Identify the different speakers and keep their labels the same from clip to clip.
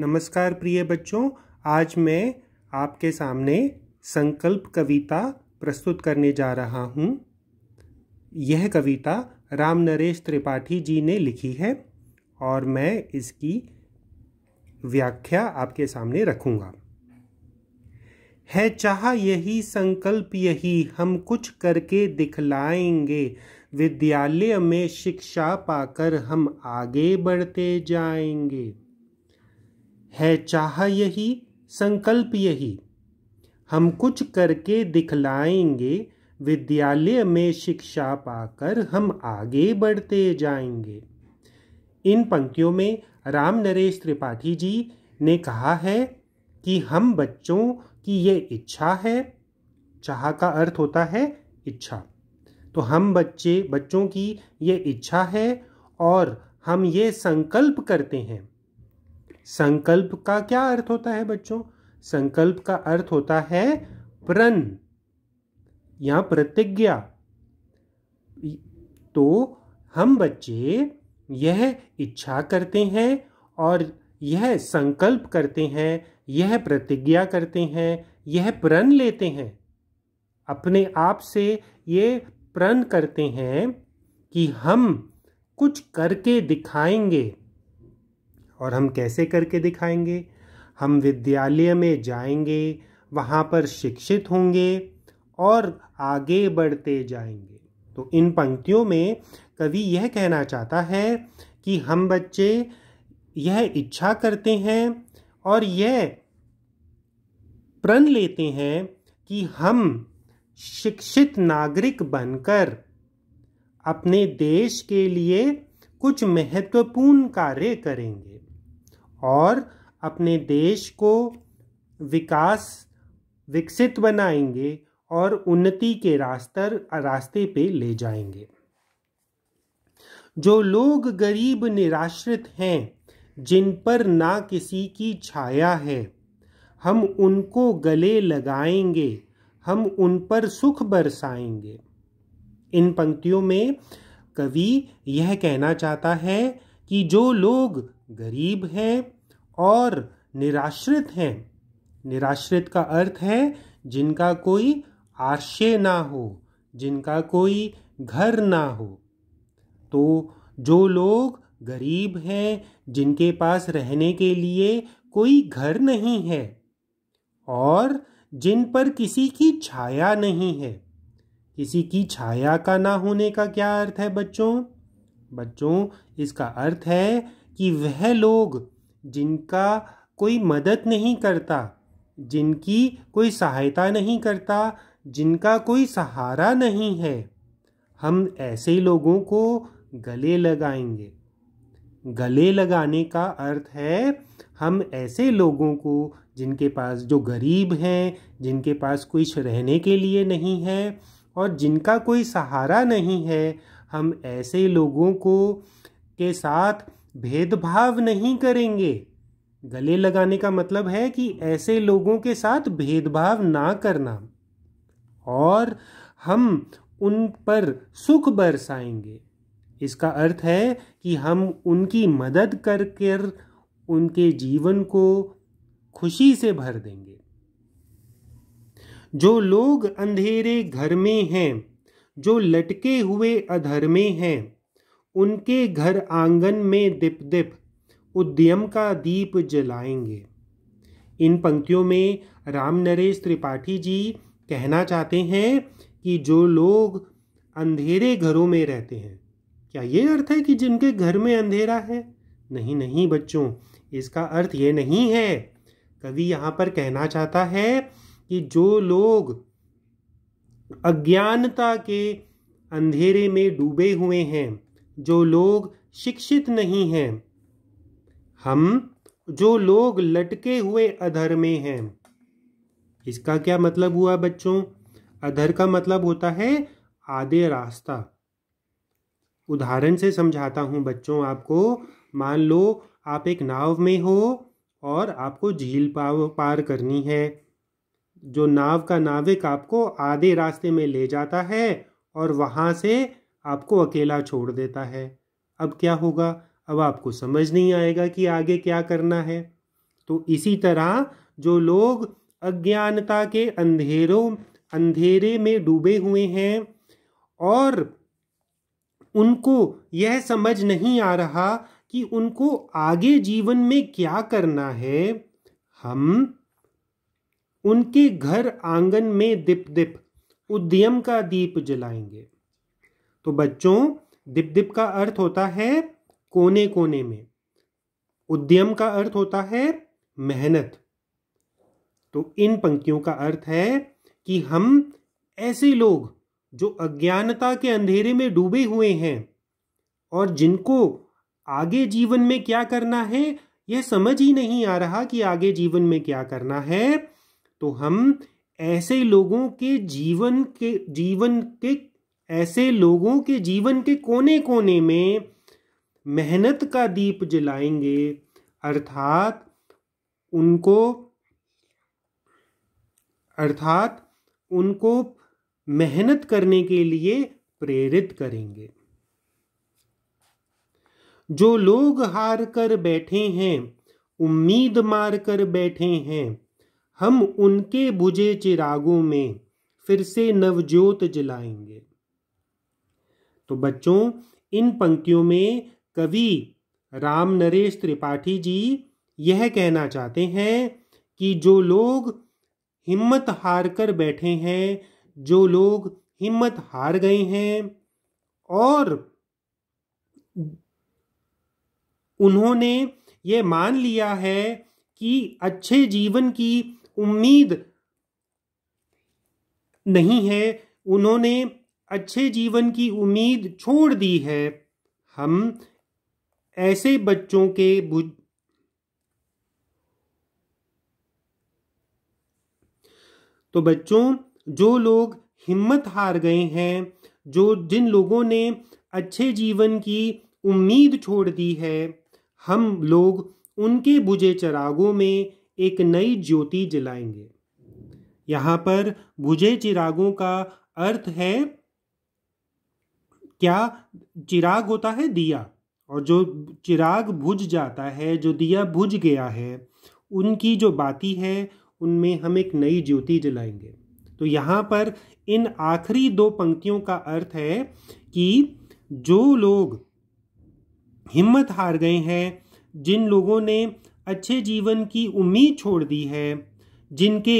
Speaker 1: नमस्कार प्रिय बच्चों आज मैं आपके सामने संकल्प कविता प्रस्तुत करने जा रहा हूँ यह कविता राम नरेश त्रिपाठी जी ने लिखी है और मैं इसकी व्याख्या आपके सामने रखूँगा है चाह यही संकल्प यही हम कुछ करके दिखलाएंगे विद्यालय में शिक्षा पाकर हम आगे बढ़ते जाएंगे है चाह यही संकल्प यही हम कुछ करके दिखलाएंगे विद्यालय में शिक्षा पाकर हम आगे बढ़ते जाएंगे इन पंक्तियों में राम नरेश त्रिपाठी जी ने कहा है कि हम बच्चों की ये इच्छा है चाह का अर्थ होता है इच्छा तो हम बच्चे बच्चों की ये इच्छा है और हम ये संकल्प करते हैं संकल्प का क्या अर्थ होता है बच्चों संकल्प का अर्थ होता है प्रण या प्रतिज्ञा तो हम बच्चे यह इच्छा करते हैं और यह संकल्प करते हैं यह प्रतिज्ञा करते हैं यह प्रण लेते हैं अपने आप से ये प्रण करते हैं कि हम कुछ करके दिखाएंगे और हम कैसे करके दिखाएंगे हम विद्यालय में जाएंगे वहाँ पर शिक्षित होंगे और आगे बढ़ते जाएंगे तो इन पंक्तियों में कवि यह कहना चाहता है कि हम बच्चे यह इच्छा करते हैं और यह प्रण लेते हैं कि हम शिक्षित नागरिक बनकर अपने देश के लिए कुछ महत्वपूर्ण कार्य करेंगे और अपने देश को विकास विकसित बनाएंगे और उन्नति के रास्तर रास्ते पे ले जाएंगे जो लोग गरीब निराश्रित हैं जिन पर ना किसी की छाया है हम उनको गले लगाएंगे हम उन पर सुख बरसाएंगे इन पंक्तियों में कवि यह कहना चाहता है कि जो लोग गरीब हैं और निराश्रित हैं निराश्रित का अर्थ है जिनका कोई आश्रय ना हो जिनका कोई घर ना हो तो जो लोग गरीब हैं जिनके पास रहने के लिए कोई घर नहीं है और जिन पर किसी की छाया नहीं है किसी की छाया का ना होने का क्या अर्थ है बच्चों बच्चों इसका अर्थ है कि वह लोग जिनका कोई मदद नहीं करता जिनकी कोई सहायता नहीं करता जिनका कोई सहारा नहीं है हम ऐसे लोगों को गले लगाएंगे गले लगाने का अर्थ है हम ऐसे लोगों को जिनके पास जो गरीब हैं जिनके पास कुछ रहने के लिए नहीं है और जिनका कोई सहारा नहीं है हम ऐसे लोगों को के साथ भेदभाव नहीं करेंगे गले लगाने का मतलब है कि ऐसे लोगों के साथ भेदभाव ना करना और हम उन पर सुख बरसाएंगे इसका अर्थ है कि हम उनकी मदद कर कर उनके जीवन को खुशी से भर देंगे जो लोग अंधेरे घर में हैं जो लटके हुए अधर में हैं उनके घर आंगन में दिप दिप उद्यम का दीप जलाएंगे इन पंक्तियों में राम नरेश त्रिपाठी जी कहना चाहते हैं कि जो लोग अंधेरे घरों में रहते हैं क्या ये अर्थ है कि जिनके घर में अंधेरा है नहीं नहीं बच्चों इसका अर्थ ये नहीं है कवि यहाँ पर कहना चाहता है कि जो लोग अज्ञानता के अंधेरे में डूबे हुए हैं जो लोग शिक्षित नहीं हैं हम जो लोग लटके हुए अधर में हैं इसका क्या मतलब हुआ बच्चों अधर का मतलब होता है आधे रास्ता उदाहरण से समझाता हूँ बच्चों आपको मान लो आप एक नाव में हो और आपको झील पार करनी है जो नाव का नाविक आपको आधे रास्ते में ले जाता है और वहाँ से आपको अकेला छोड़ देता है अब क्या होगा अब आपको समझ नहीं आएगा कि आगे क्या करना है तो इसी तरह जो लोग अज्ञानता के अंधेरों अंधेरे में डूबे हुए हैं और उनको यह समझ नहीं आ रहा कि उनको आगे जीवन में क्या करना है हम उनके घर आंगन में दिप दिप उद्यम का दीप जलाएंगे तो बच्चों दिप दिप का अर्थ होता है कोने कोने में उद्यम का अर्थ होता है मेहनत तो इन पंक्तियों का अर्थ है कि हम ऐसे लोग जो अज्ञानता के अंधेरे में डूबे हुए हैं और जिनको आगे जीवन में क्या करना है यह समझ ही नहीं आ रहा कि आगे जीवन में क्या करना है तो हम ऐसे लोगों के जीवन के जीवन के ऐसे लोगों के जीवन के कोने कोने में मेहनत का दीप जलाएंगे अर्थात उनको अर्थात उनको मेहनत करने के लिए प्रेरित करेंगे जो लोग हार कर बैठे हैं उम्मीद मार कर बैठे हैं हम उनके बुझे चिरागों में फिर से नवजोत जलाएंगे तो बच्चों इन पंक्तियों में कवि राम नरेश त्रिपाठी जी यह कहना चाहते हैं कि जो लोग हिम्मत हार कर बैठे हैं जो लोग हिम्मत हार गए हैं और उन्होंने ये मान लिया है कि अच्छे जीवन की उम्मीद नहीं है उन्होंने अच्छे जीवन की उम्मीद छोड़ दी है हम ऐसे बच्चों के तो बच्चों जो लोग हिम्मत हार गए हैं जो जिन लोगों ने अच्छे जीवन की उम्मीद छोड़ दी है हम लोग उनके बुझे चिरागों में एक नई ज्योति जलाएंगे यहाँ पर बुझे चिरागों का अर्थ है क्या चिराग होता है दिया और जो चिराग बुझ जाता है जो दिया बुझ गया है उनकी जो बाती है उनमें हम एक नई ज्योति जलाएंगे तो यहाँ पर इन आखिरी दो पंक्तियों का अर्थ है कि जो लोग हिम्मत हार गए हैं जिन लोगों ने अच्छे जीवन की उम्मीद छोड़ दी है जिनके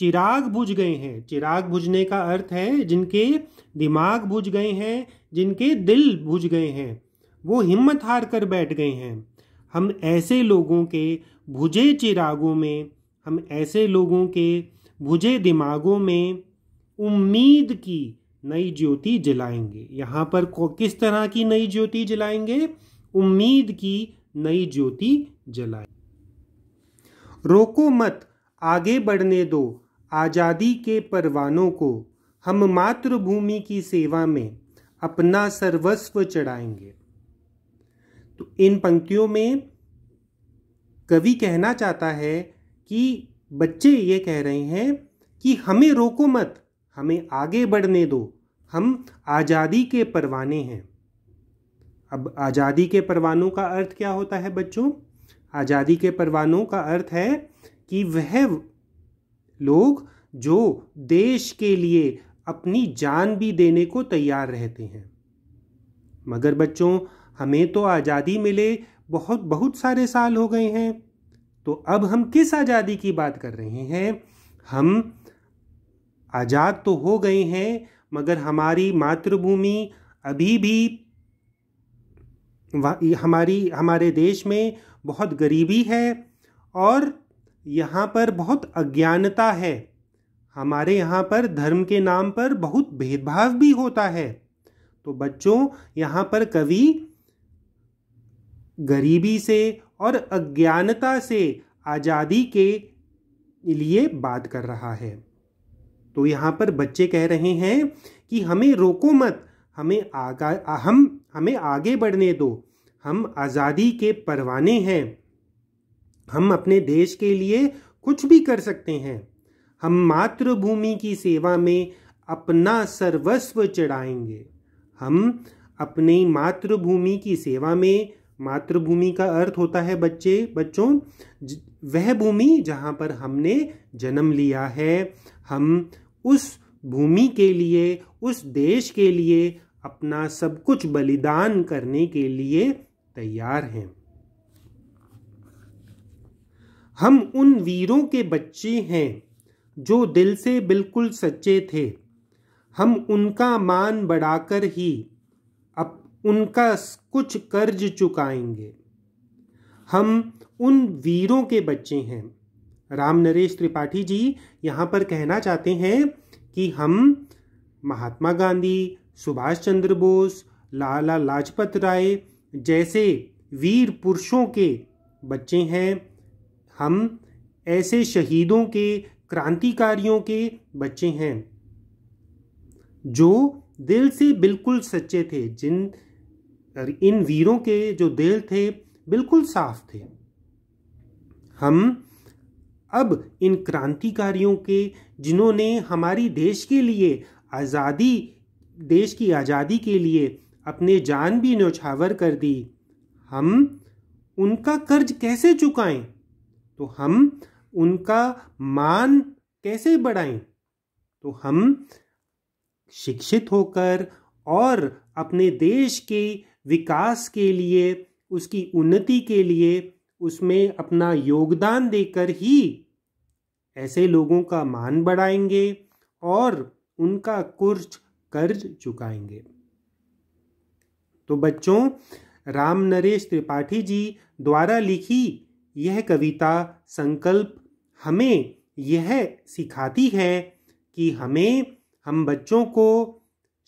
Speaker 1: चिराग बुझ गए हैं चिराग बुझने का अर्थ है जिनके दिमाग बुझ गए हैं जिनके दिल बुझ गए हैं वो हिम्मत हार कर बैठ गए हैं हम ऐसे लोगों के भुजे चिरागों में हम ऐसे लोगों के भुजे दिमागों में उम्मीद की नई ज्योति जलाएंगे यहाँ पर किस तरह की नई ज्योति जलाएंगे उम्मीद की नई ज्योति जलाएंगे रोको मत आगे बढ़ने दो आज़ादी के परवानों को हम मातृभूमि की सेवा में अपना सर्वस्व चढ़ाएंगे तो इन पंक्तियों में कवि कहना चाहता है कि बच्चे ये कह रहे हैं कि हमें रोको मत हमें आगे बढ़ने दो हम आज़ादी के परवाने हैं अब आज़ादी के परवानों का अर्थ क्या होता है बच्चों आज़ादी के परवानों का अर्थ है कि वह लोग जो देश के लिए अपनी जान भी देने को तैयार रहते हैं मगर बच्चों हमें तो आज़ादी मिले बहुत बहुत सारे साल हो गए हैं तो अब हम किस आज़ादी की बात कर रहे हैं हम आज़ाद तो हो गए हैं मगर हमारी मातृभूमि अभी भी हमारी हमारे देश में बहुत गरीबी है और यहाँ पर बहुत अज्ञानता है हमारे यहाँ पर धर्म के नाम पर बहुत भेदभाव भी होता है तो बच्चों यहाँ पर कवि गरीबी से और अज्ञानता से आज़ादी के लिए बात कर रहा है तो यहाँ पर बच्चे कह रहे हैं कि हमें रोको मत हमें आगा हम हमें आगे बढ़ने दो हम आज़ादी के परवाने हैं हम अपने देश के लिए कुछ भी कर सकते हैं हम मातृभूमि की सेवा में अपना सर्वस्व चढ़ाएंगे हम अपनी मातृभूमि की सेवा में मातृभूमि का अर्थ होता है बच्चे बच्चों वह भूमि जहाँ पर हमने जन्म लिया है हम उस भूमि के लिए उस देश के लिए अपना सब कुछ बलिदान करने के लिए तैयार हैं हम उन वीरों के बच्चे हैं जो दिल से बिल्कुल सच्चे थे हम उनका मान बढ़ाकर ही अब उनका कुछ कर्ज चुकाएंगे हम उन वीरों के बच्चे हैं राम नरेश त्रिपाठी जी यहाँ पर कहना चाहते हैं कि हम महात्मा गांधी सुभाष चंद्र बोस लाला लाजपत राय जैसे वीर पुरुषों के बच्चे हैं हम ऐसे शहीदों के क्रांतिकारियों के बच्चे हैं जो दिल से बिल्कुल सच्चे थे जिन इन वीरों के जो दिल थे बिल्कुल साफ थे हम अब इन क्रांतिकारियों के जिन्होंने हमारी देश के लिए आज़ादी देश की आज़ादी के लिए अपने जान भी न्यौछावर कर दी हम उनका कर्ज कैसे चुकाएं तो हम उनका मान कैसे बढ़ाएं तो हम शिक्षित होकर और अपने देश के विकास के लिए उसकी उन्नति के लिए उसमें अपना योगदान देकर ही ऐसे लोगों का मान बढ़ाएंगे और उनका कुर्ज कर्ज चुकाएंगे तो बच्चों राम नरेश त्रिपाठी जी द्वारा लिखी यह कविता संकल्प हमें यह सिखाती है कि हमें हम बच्चों को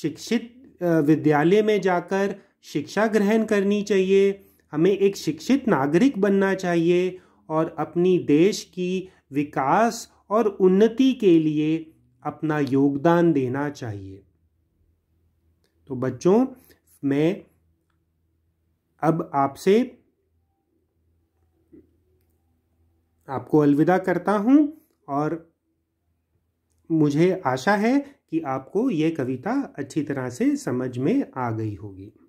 Speaker 1: शिक्षित विद्यालय में जाकर शिक्षा ग्रहण करनी चाहिए हमें एक शिक्षित नागरिक बनना चाहिए और अपनी देश की विकास और उन्नति के लिए अपना योगदान देना चाहिए तो बच्चों मैं अब आपसे आपको अलविदा करता हूँ और मुझे आशा है कि आपको ये कविता अच्छी तरह से समझ में आ गई होगी